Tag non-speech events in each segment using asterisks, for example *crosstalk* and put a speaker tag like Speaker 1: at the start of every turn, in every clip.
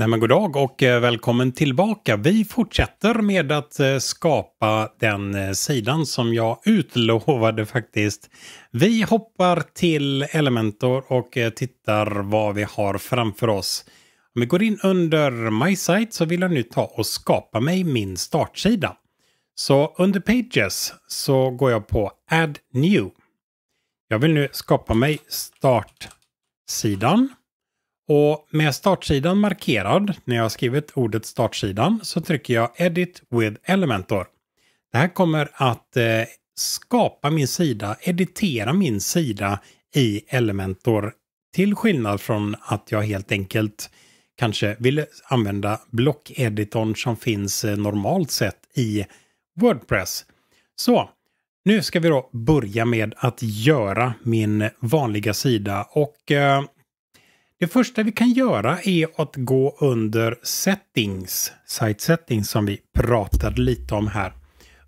Speaker 1: Nej men god dag och eh, välkommen tillbaka. Vi fortsätter med att eh, skapa den eh, sidan som jag utlovade faktiskt. Vi hoppar till Elementor och tittar vad vi har framför oss. Om vi går in under My Site så vill jag nu ta och skapa mig min startsida. Så under Pages så går jag på Add New. Jag vill nu skapa mig startsidan. Och med startsidan markerad, när jag har skrivit ordet startsidan, så trycker jag Edit with Elementor. Det här kommer att eh, skapa min sida, editera min sida i Elementor till skillnad från att jag helt enkelt kanske vill använda blockeditorn som finns eh, normalt sett i Wordpress. Så nu ska vi då börja med att göra min vanliga sida och eh, det första vi kan göra är att gå under Settings, Site Settings som vi pratade lite om här.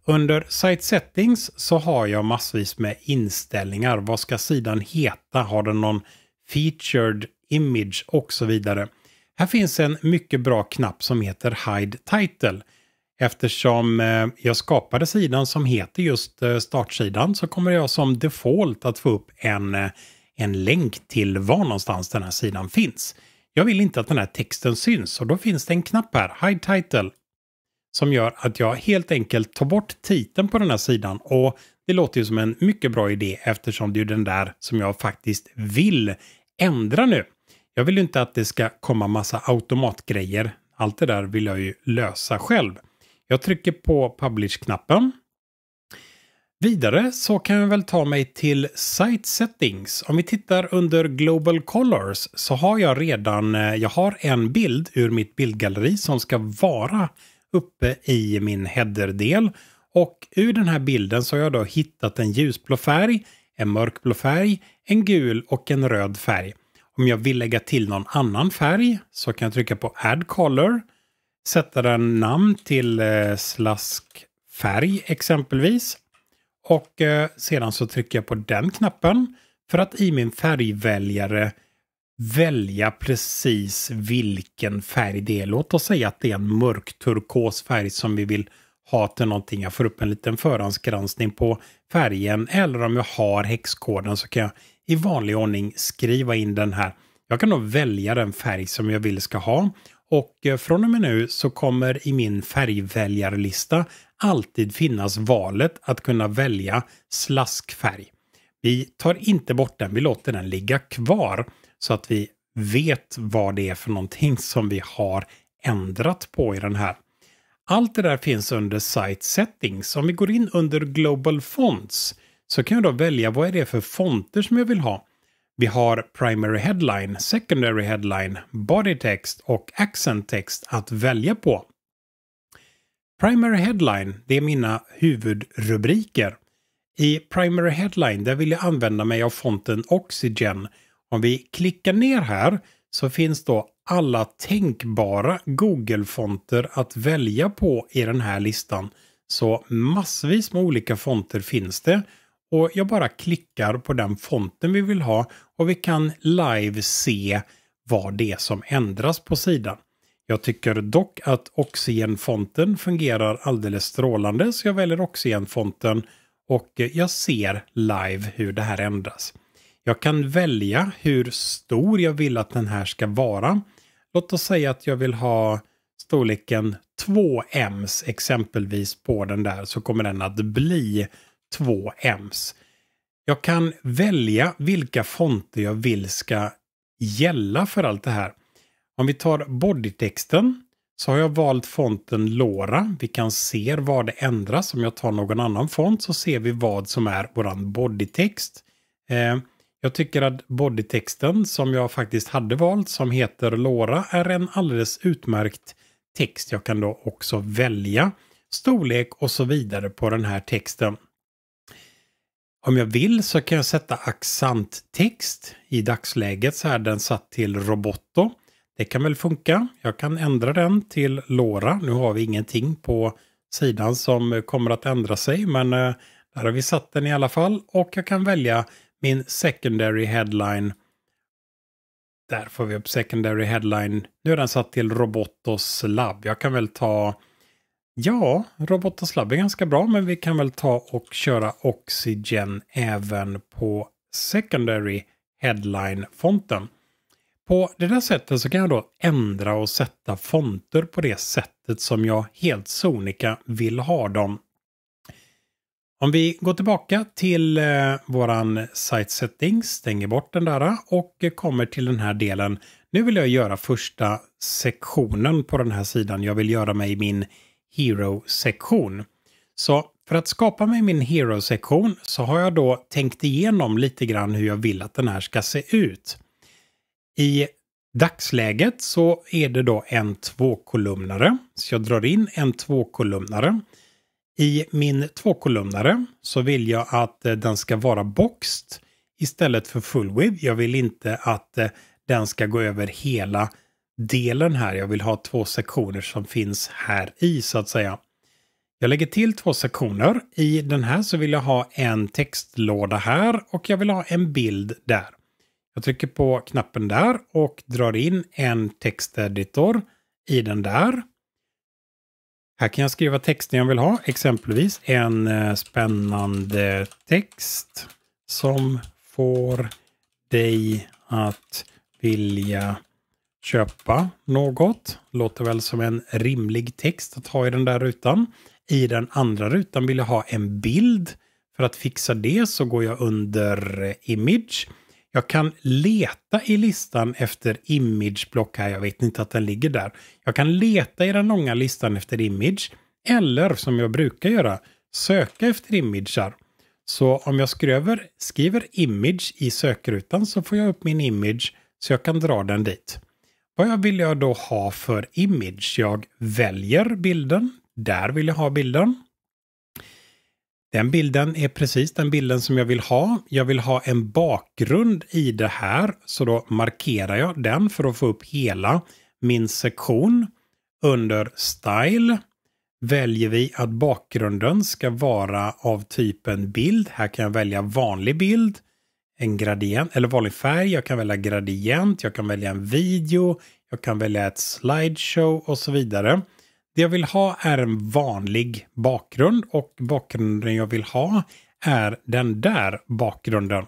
Speaker 1: Under Site Settings så har jag massvis med inställningar. Vad ska sidan heta? Har den någon featured image och så vidare. Här finns en mycket bra knapp som heter Hide Title. Eftersom eh, jag skapade sidan som heter just eh, startsidan så kommer jag som default att få upp en eh, en länk till var någonstans den här sidan finns. Jag vill inte att den här texten syns och då finns det en knapp här, Hide Title, som gör att jag helt enkelt tar bort titeln på den här sidan och det låter ju som en mycket bra idé eftersom det är den där som jag faktiskt vill ändra nu. Jag vill ju inte att det ska komma massa automatgrejer. Allt det där vill jag ju lösa själv. Jag trycker på publish-knappen Vidare så kan jag väl ta mig till Site Settings. Om vi tittar under Global Colors så har jag redan, eh, jag har en bild ur mitt bildgalleri som ska vara uppe i min header-del. Och ur den här bilden så har jag då hittat en ljusblå färg, en mörkblå färg, en gul och en röd färg. Om jag vill lägga till någon annan färg så kan jag trycka på Add Color, sätta den namn till eh, slaskfärg exempelvis och eh, sedan så trycker jag på den knappen för att i min färgväljare välja precis vilken färg det är. Låt oss säga att det är en mörk turkos färg som vi vill ha till någonting. Jag får upp en liten förhandsgranskning på färgen eller om jag har häxkoden så kan jag i vanlig ordning skriva in den här. Jag kan då välja den färg som jag vill ska ha och eh, från och med nu så kommer i min färgväljarlista alltid finnas valet att kunna välja slaskfärg. Vi tar inte bort den, vi låter den ligga kvar så att vi vet vad det är för någonting som vi har ändrat på i den här. Allt det där finns under Site Settings. Om vi går in under Global Fonts så kan jag då välja vad är det för fonter som jag vill ha. Vi har Primary Headline, Secondary Headline, Body Text och Accent Text att välja på. Primary Headline, det är mina huvudrubriker. I Primary Headline, där vill jag använda mig av fonten Oxygen. Om vi klickar ner här så finns då alla tänkbara Google-fonter att välja på i den här listan. Så massvis med olika fonter finns det. Och jag bara klickar på den fonten vi vill ha och vi kan live se vad det är som ändras på sidan. Jag tycker dock att oxygenfonten fungerar alldeles strålande så jag väljer oxygenfonten och jag ser live hur det här ändras. Jag kan välja hur stor jag vill att den här ska vara. Låt oss säga att jag vill ha storleken 2 ms exempelvis på den där så kommer den att bli 2 ms. Jag kan välja vilka fonter jag vill ska gälla för allt det här. Om vi tar bodytexten så har jag valt fonten Lora. Vi kan se var det ändras. Om jag tar någon annan font så ser vi vad som är vår bodytext. Eh, jag tycker att bodytexten som jag faktiskt hade valt som heter Lora är en alldeles utmärkt text. Jag kan då också välja storlek och så vidare på den här texten. Om jag vill så kan jag sätta accenttext. I dagsläget så är den satt till Roboto. Det kan väl funka. Jag kan ändra den till Lora. Nu har vi ingenting på sidan som eh, kommer att ändra sig, men eh, där har vi satt den i alla fall. Och jag kan välja min secondary headline. Där får vi upp secondary headline. Nu är den satt till Robotos labb. Jag kan väl ta Ja, Robotos labb är ganska bra, men vi kan väl ta och köra Oxygen även på secondary headline-fonten. På det där sättet så kan jag då ändra och sätta fonter på det sättet som jag helt sonika vill ha dem. Om vi går tillbaka till eh, våran site settings, stänger bort den där eh, och kommer till den här delen. Nu vill jag göra första sektionen på den här sidan. Jag vill göra mig min Hero-sektion. Så för att skapa mig min Hero-sektion så har jag då tänkt igenom lite grann hur jag vill att den här ska se ut. I dagsläget så är det då en tvåkolumnare. Så jag drar in en tvåkolumnare. I min tvåkolumnare så vill jag att eh, den ska vara boxed istället för full width. Jag vill inte att eh, den ska gå över hela delen här. Jag vill ha två sektioner som finns här i så att säga. Jag lägger till två sektioner. I den här så vill jag ha en textlåda här och jag vill ha en bild där. Jag trycker på knappen där och drar in en texteditor i den där. Här kan jag skriva texten jag vill ha, exempelvis en eh, spännande text som får dig att vilja köpa något. Låter väl som en rimlig text att ha i den där rutan. I den andra rutan vill jag ha en bild. För att fixa det så går jag under eh, Image jag kan leta i listan efter imageblock här. Jag vet inte att den ligger där. Jag kan leta i den långa listan efter image. Eller som jag brukar göra, söka efter imagear. Så om jag skriver, skriver image i sökrutan så får jag upp min image så jag kan dra den dit. Vad vill jag då ha för image? Jag väljer bilden. Där vill jag ha bilden. Den bilden är precis den bilden som jag vill ha. Jag vill ha en bakgrund i det här. Så då markerar jag den för att få upp hela min sektion. Under Style väljer vi att bakgrunden ska vara av typen bild. Här kan jag välja vanlig bild, en gradient eller vanlig färg. Jag kan välja gradient, jag kan välja en video, jag kan välja ett slideshow och så vidare. Det jag vill ha är en vanlig bakgrund och bakgrunden jag vill ha är den där bakgrunden.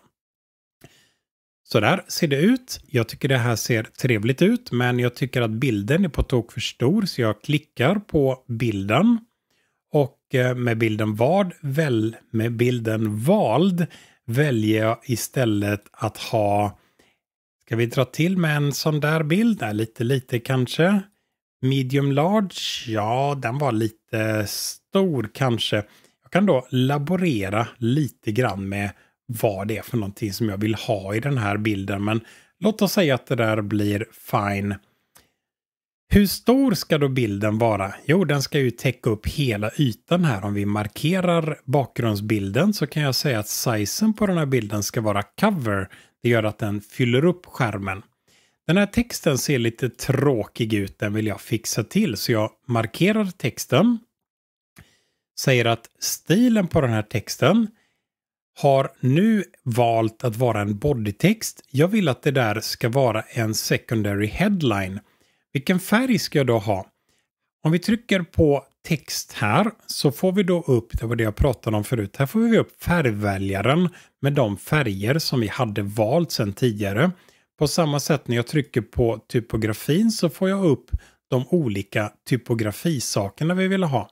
Speaker 1: Så där ser det ut. Jag tycker det här ser trevligt ut men jag tycker att bilden är på tok för stor så jag klickar på bilden. Och eh, med bilden vad? Väl, med bilden vald väljer jag istället att ha Ska vi dra till med en sån där bild? Där, lite, lite kanske. Medium large, ja den var lite stor kanske. Jag kan då laborera lite grann med vad det är för någonting som jag vill ha i den här bilden. Men låt oss säga att det där blir fine. Hur stor ska då bilden vara? Jo, den ska ju täcka upp hela ytan här. Om vi markerar bakgrundsbilden så kan jag säga att sizen på den här bilden ska vara cover. Det gör att den fyller upp skärmen. Den här texten ser lite tråkig ut, den vill jag fixa till. Så jag markerar texten. Säger att stilen på den här texten har nu valt att vara en bodytext. Jag vill att det där ska vara en secondary headline. Vilken färg ska jag då ha? Om vi trycker på text här så får vi då upp, det var det jag pratade om förut, här får vi upp färgväljaren med de färger som vi hade valt sedan tidigare. På samma sätt när jag trycker på typografin så får jag upp de olika typografisakerna vi vill ha.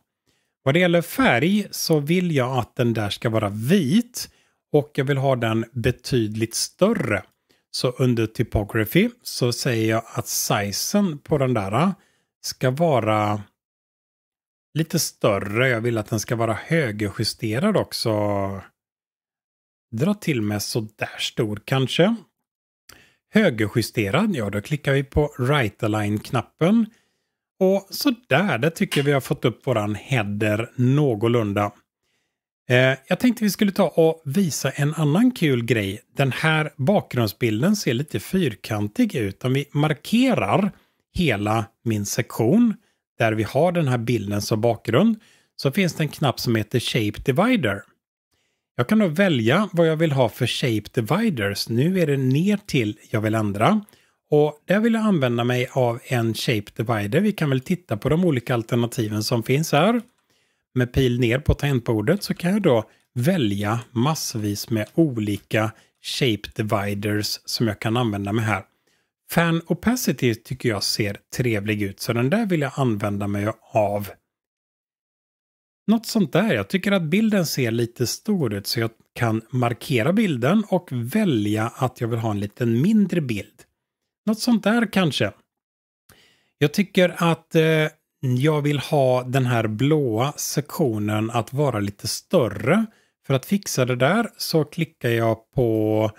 Speaker 1: Vad det gäller färg så vill jag att den där ska vara vit och jag vill ha den betydligt större. Så under typography så säger jag att sizen på den där ska vara lite större. Jag vill att den ska vara högerjusterad också. Dra till med så där stor kanske högerjusterad, ja då klickar vi på Right Align-knappen. Och så där, där tycker vi har fått upp våran header någorlunda. Eh, jag tänkte vi skulle ta och visa en annan kul grej. Den här bakgrundsbilden ser lite fyrkantig ut. Om vi markerar hela min sektion där vi har den här bilden som bakgrund så finns det en knapp som heter Shape Divider. Jag kan då välja vad jag vill ha för shape dividers. Nu är det ner till jag vill ändra. Och där vill jag använda mig av en shape divider. Vi kan väl titta på de olika alternativen som finns här. Med pil ner på tangentbordet så kan jag då välja massvis med olika shape dividers som jag kan använda mig här. Fan opacity tycker jag ser trevlig ut så den där vill jag använda mig av. Något sånt där. Jag tycker att bilden ser lite stor ut så jag kan markera bilden och välja att jag vill ha en liten mindre bild. Något sånt där kanske. Jag tycker att eh, jag vill ha den här blåa sektionen att vara lite större. För att fixa det där så klickar jag på,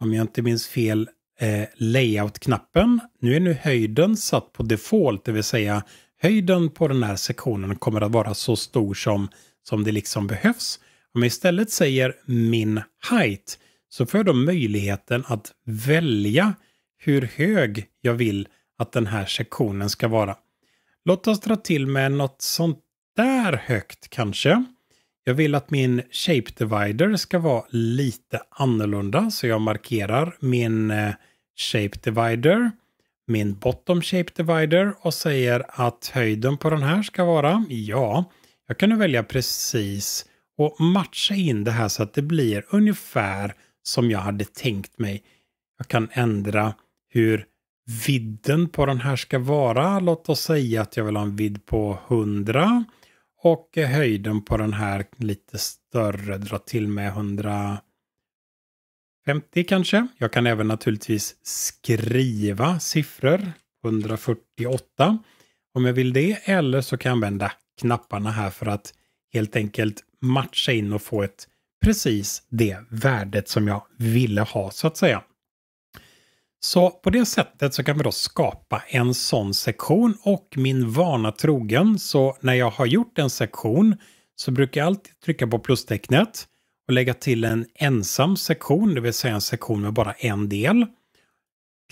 Speaker 1: om jag inte minns fel, eh, layout-knappen. Nu är nu höjden satt på default, det vill säga höjden på den här sektionen kommer att vara så stor som, som det liksom behövs. Om jag istället säger min height så får jag då möjligheten att välja hur hög jag vill att den här sektionen ska vara. Låt oss dra till med något sånt där högt kanske. Jag vill att min shape divider ska vara lite annorlunda så jag markerar min eh, shape divider min bottom shape divider och säger att höjden på den här ska vara, ja, jag kan nu välja precis och matcha in det här så att det blir ungefär som jag hade tänkt mig. Jag kan ändra hur vidden på den här ska vara. Låt oss säga att jag vill ha en vidd på 100 och höjden på den här lite större, dra till med 100 50 kanske. Jag kan även naturligtvis skriva siffror, 148 om jag vill det. Eller så kan jag använda knapparna här för att helt enkelt matcha in och få ett precis det värdet som jag ville ha så att säga. Så på det sättet så kan vi då skapa en sån sektion och min vana trogen så när jag har gjort en sektion så brukar jag alltid trycka på plustecknet och lägga till en ensam sektion, det vill säga en sektion med bara en del.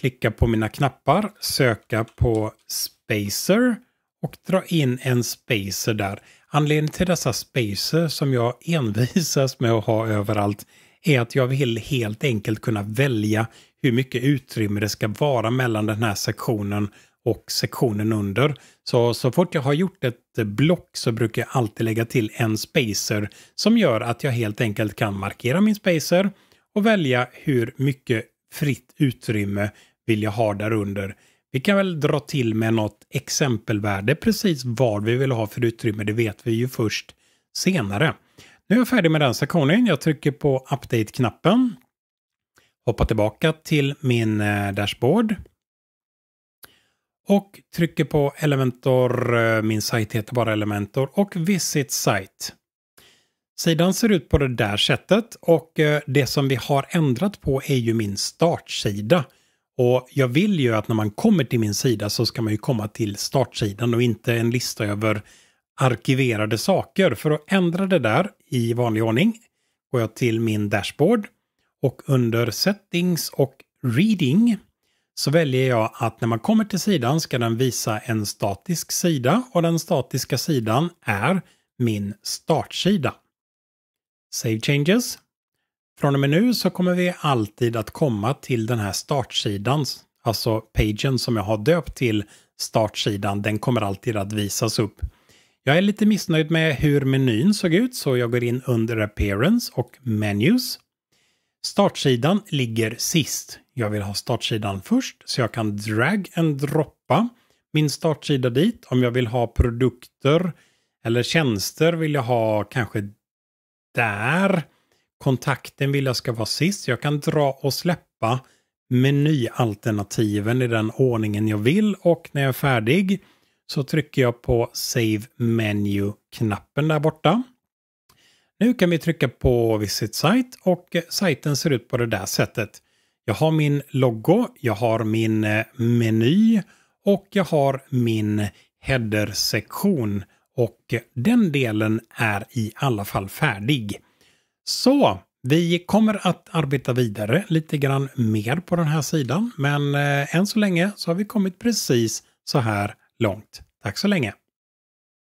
Speaker 1: Klicka på mina knappar, söka på spacer och dra in en spacer där. Anledningen till dessa spacer som jag *laughs* envisas med att ha överallt är att jag vill helt enkelt kunna välja hur mycket utrymme det ska vara mellan den här sektionen och sektionen under. Så, så fort jag har gjort ett block så brukar jag alltid lägga till en spacer som gör att jag helt enkelt kan markera min spacer och välja hur mycket fritt utrymme vill jag ha där under. Vi kan väl dra till med något exempelvärde precis vad vi vill ha för utrymme. Det vet vi ju först senare. Nu är jag färdig med den sektionen. Jag trycker på update-knappen hoppar tillbaka till min eh, dashboard. Och trycker på Elementor, eh, min sajt heter bara Elementor, och Visit Site. Sidan ser ut på det där sättet och eh, det som vi har ändrat på är ju min startsida. Och jag vill ju att när man kommer till min sida så ska man ju komma till startsidan och inte en lista över arkiverade saker. För att ändra det där i vanlig ordning går jag till min dashboard och under Settings och Reading så väljer jag att när man kommer till sidan ska den visa en statisk sida och den statiska sidan är min startsida. Save Changes. Från och med nu så kommer vi alltid att komma till den här startsidan, alltså pagen som jag har döpt till startsidan, den kommer alltid att visas upp. Jag är lite missnöjd med hur menyn såg ut så jag går in under Appearance och Menus Startsidan ligger sist. Jag vill ha startsidan först så jag kan drag and droppa min startsida dit. Om jag vill ha produkter eller tjänster vill jag ha kanske där. Kontakten vill jag ska vara sist. Jag kan dra och släppa menyalternativen i den ordningen jag vill och när jag är färdig så trycker jag på Save Menu-knappen där borta. Nu kan vi trycka på Visit Site och eh, sajten ser ut på det där sättet. Jag har min logo, jag har min eh, meny och jag har min header-sektion och eh, den delen är i alla fall färdig. Så vi kommer att arbeta vidare lite grann mer på den här sidan men än så länge så har vi kommit precis så här långt. Tack så länge!